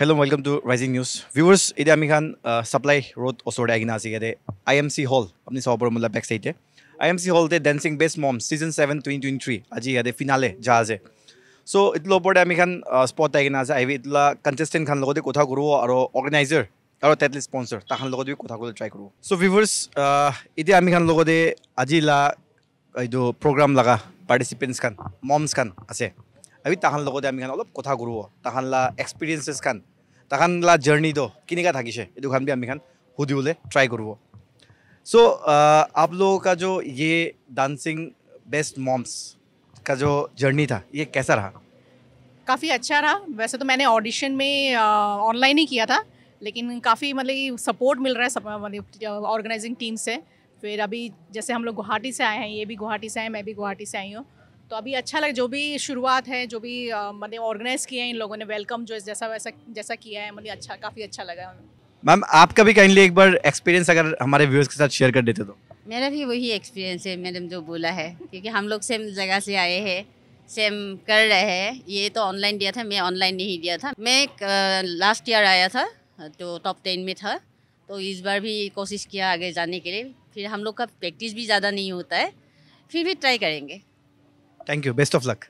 hello' welcome to Rising News viewers এতিয়া আমি খান supply road ওচৰতে আহি আছে ইয়াতে আই এম চি হল আপুনি চাব পাৰোঁ মোলা বেক চাইডে আই এম চি হলতে dancing best mom season seven twenty twenty three আজি ইয়াতে ফিনালে যা আছে চ' এইটোৰ ওপৰতে আমি খান স্পট আহি আছে আহিবি এইটোলা কণ্টেষ্টেণ্টখন লগতে কথা কৰোঁ আৰু অৰ্গেনাইজাৰ আৰু টেটলি স্পনচাৰ তাহান লগতে কথা কৰিবলৈ ট্ৰাই কৰোঁ চ' ভিউৰ্ছ এতিয়া আমি খান লগতে আজি এইটো প্ৰগ্ৰাম লগা পাৰ্টিচিপেণ্টছ খান মমছ খান আছে अभी तहान लोगों आम अलग कथा करूँ तहान एक्सपिरियेन्सेस खान तहान जार्नी तो किनिका थकी से ये खान भी খান खान खुदले ट्राई करूँ सो आप लोगों का जो ये डांसिंग बेस्ट मॉम्स का जो जर्नी था ये कैसा रहा काफ़ी अच्छा रहा वैसे तो मैंने ऑडिशन में ऑनलाइन ही किया था लेकिन काफ़ी मतलब सपोर्ट मिल रहा है मतलब ऑर्गेनाइजिंग टीम से फिर अभी जैसे हम लोग गुवाहाटी से आए हैं ये भी गुवाहाटी से आए मैं भी गुवाहाटी से आई हूँ तो अभी अच्छा लग जो भी शुरुआत है जो भी मैंने ऑर्गेनाइज किया है इन लोगों ने वेलकम जो जैसा वैसा जैसा किया है मैंने अच्छा काफ़ी अच्छा लगा मैम आपका भी काइंडली एक बार एक्सपीरियंस अगर हमारे व्यूअर्स के साथ शेयर कर देते तो मेरा भी वही एक्सपीरियंस है मैडम जो बोला है क्योंकि हम लोग सेम जगह से आए हैं सेम कर रहे हैं ये तो ऑनलाइन दिया था मैं ऑनलाइन नहीं दिया था मैं लास्ट ईयर आया था तो टॉप टेन में था तो इस बार भी कोशिश किया आगे जाने के लिए फिर हम लोग का प्रैक्टिस भी ज़्यादा नहीं होता है फिर भी ट्राई करेंगे thank you best of luck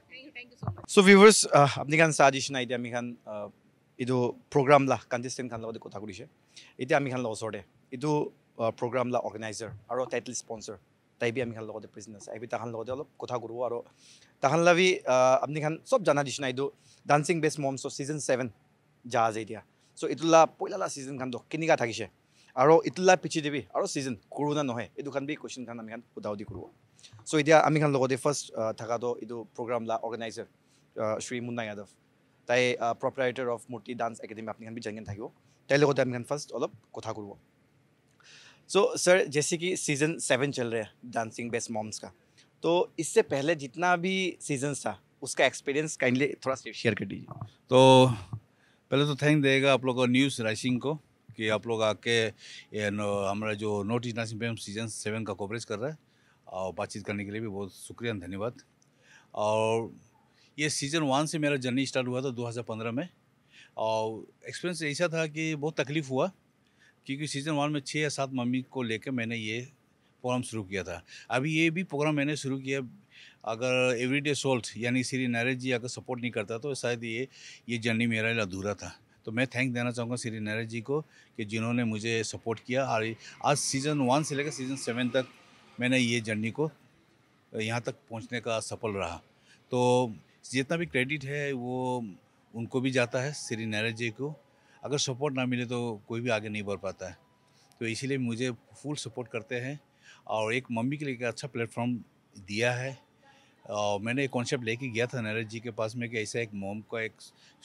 চ' ভিউভাৰ্ছ আপুনি খান চাহ দিছে নাই এতিয়া আমি খান এইটো প্ৰগ্ৰাম লাহ কণ্টেষ্টেণ্টখন লগত কথা কৰিছে এতিয়া আমি খান ওচৰতে এইটো প্ৰগ্ৰাম লাহ অৰ্গেনাইজাৰ আৰু টাইটেল স্পনচাৰ তাইবি আমি খান লগতে প্ৰেজেণ্ট আছে আহিবি তাহান লগতে অলপ কথা কৰোঁ আৰু তাহান লাভি আপুনি খান চব জানা দিছে নাই এইটো dancing best moms season seven যা আছে এতিয়া চ' এইটো লা পইলা লাহ ছিজন খান কেনেকুৱা থাকিছে আৰু এইটো লাহ পিছি দিবি আৰু ছিজন কৰোণা নহয় এইটো খান বি কুৱেশ্যন খান আমি খান সোধা সুধি কৰোঁ सो इतना आम खान लोगों फर्स्ट थका तो प्रोग्राम ला ऑर्गेनाइजर श्री मुन्ना यादव ताई proprietor of Murti dance academy अपनी खान भी जंगन थको ताई लोगों खान फर्स्ट अलग कथा करब सो सर जैसे कि सीजन सेवन चल रहा है डांसिंग बेस्ट मॉम्स का तो इससे पहले जितना भी सीजन था उसका एक्सपीरियंस काइंडली थोड़ा शेयर कर दीजिए तो पहले तो थैंक देगा आप लोग न्यूज़ राइसिंग को कि आप लोग आके हमारा जो North East dancing season seven का कवरेज कर रहा है और बातचीत करने के लिए भी बहुत शुक्रिया धन्यवाद और ये सीज़न वन से मेरा जर्नी स्टार्ट हुआ था 2015 में और एक्सपीरियंस ऐसा था कि बहुत तकलीफ़ हुआ क्योंकि सीज़न वन में छः या सात मम्मी को लेकर मैंने ये प्रोग्राम शुरू किया था अभी ये भी प्रोग्राम मैंने शुरू किया अगर एवरीडे सोल्ट यानी श्री नारायण जी अगर सपोर्ट नहीं करता तो शायद ये ये जर्नी मेरा लिए अधूरा था तो मैं थैंक देना चाहूँगा श्री नारायण जी को कि जिन्होंने मुझे सपोर्ट किया और आज सीज़न वन से लेकर सीज़न सेवन तक मैंने ये जर्नी को यहाँ तक पहुँचने का सफल रहा तो जितना भी क्रेडिट है वो उनको भी जाता है श्री नारायण जी को अगर सपोर्ट ना मिले तो कोई भी आगे नहीं बढ़ पाता है तो इसीलिए मुझे फुल सपोर्ट करते हैं और एक मम्मी के लिए एक अच्छा प्लेटफॉर्म दिया है और मैंने एक कॉन्सेप्ट लेके गया था नारायण जी के पास में कि ऐसा एक मोम का एक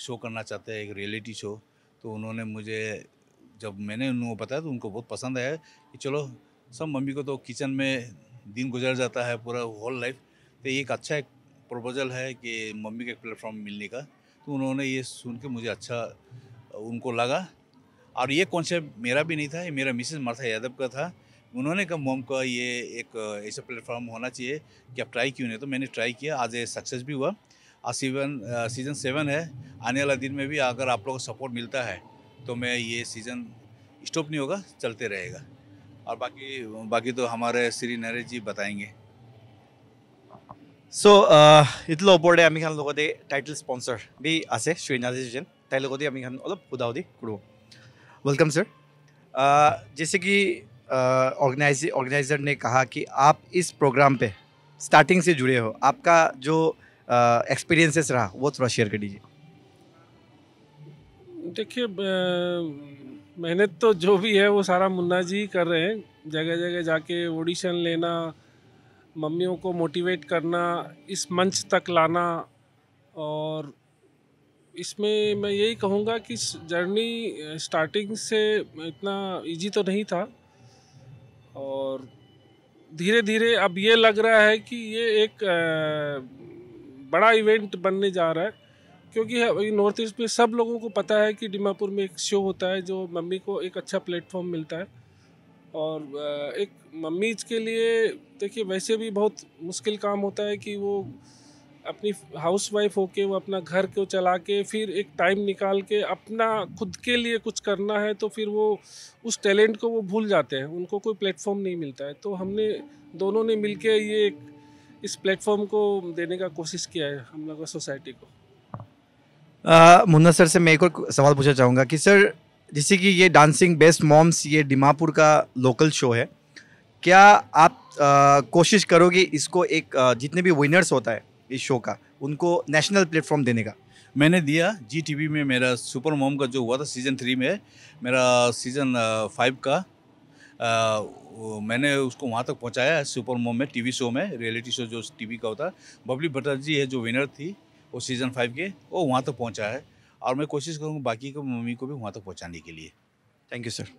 शो करना चाहते हैं एक रियलिटी शो तो उन्होंने मुझे जब मैंने उनको बताया तो उनको बहुत पसंद आया कि चलो सब मम्मी को तो किचन में दिन गुजर जाता है पूरा होल लाइफ तो एक अच्छा एक प्रपोजल है कि मम्मी का एक प्लेटफॉर्म मिलने का तो उन्होंने ये सुन के मुझे अच्छा उनको लगा और ये कॉन्सेप्ट मेरा भी नहीं था ये मेरा मिसेज मरथा यादव का था उन्होंने कहा मोम का ये एक ऐसा प्लेटफॉर्म होना चाहिए कि आप ट्राई क्यों नहीं तो मैंने ट्राई किया आज ये सक्सेस भी हुआ आज सीवन सीज़न सेवन है आने वाला दिन में भी अगर आप लोग को सपोर्ट मिलता है तो मैं ये सीज़न स्टॉप नहीं होगा चलते रहेगा और बाकी बाकी तो हमारे श्री नरेश जी बताएंगे सो uh, इतलो ওপৰতে আমি খান লগতে টাইটেল স্পন্সৰ বি আছে শ্ৰী নাজিৰ জেন তাইৰ লগতে আমি খান অলপ সোধা সুধি কৰোঁ वेलकम सर जैसे कि ऑर्गेनाइज uh, ऑर्गेनाइज़र ने कहा कि आप इस प्रोग्राम पे स्टार्टिंग से जुड़े हो आपका जो एक्सपीरियंसेस uh, रहा वो थोड़ा शेयर कर दीजिए देखिए मेहनत तो जो भी है वो सारा मुन्ना जी कर रहे हैं जगह जगह जाके ऑडिशन लेना मम्मियों को मोटिवेट करना इस मंच तक लाना और इसमें मैं यही कहूँगा कि जर्नी स्टार्टिंग से इतना इजी तो नहीं था और धीरे धीरे अब ये लग रहा है कि ये एक बड़ा इवेंट बनने जा रहा है क्योंकि नॉर्थ ईस्ट में सब लोगों को पता है कि डिमापुर में एक शो होता है जो मम्मी को एक अच्छा प्लेटफॉर्म मिलता है और एक मम्मीज के लिए देखिए वैसे भी बहुत मुश्किल काम होता है कि वो अपनी हाउस वाइफ होके वो अपना घर को चला के फिर एक टाइम निकाल के अपना खुद के लिए कुछ करना है तो फिर वो उस टैलेंट को वो भूल जाते हैं उनको कोई प्लेटफॉर्म नहीं मिलता है तो हमने दोनों ने मिलके ये इस प्लेटफॉर्म को देने का कोशिश किया है हम लोगों सोसाइटी को मुन्ना सर से मैं एक और सवाल पूछना चाहूँगा कि सर जैसे कि ये डांसिंग बेस्ट मॉम्स ये डिमापुर का लोकल शो है क्या आप आ, कोशिश करोगे इसको एक आ, जितने भी विनर्स होता है इस शो का उनको नेशनल प्लेटफॉर्म देने का मैंने दिया जी टी में मेरा सुपर मोम का जो हुआ था सीज़न थ्री में मेरा सीज़न फाइव का आ, मैंने उसको वहाँ तक पहुँचाया सुपर मोम में टीवी शो में रियलिटी शो जो टीवी का होता बबली भट्टाजी है जो विनर थी वो सीज़न फाइव के वो वहाँ तक तो पहुँचा है और मैं कोशिश करूँगा बाकी को मम्मी को भी वहाँ तक तो पहुँचाने के लिए थैंक यू सर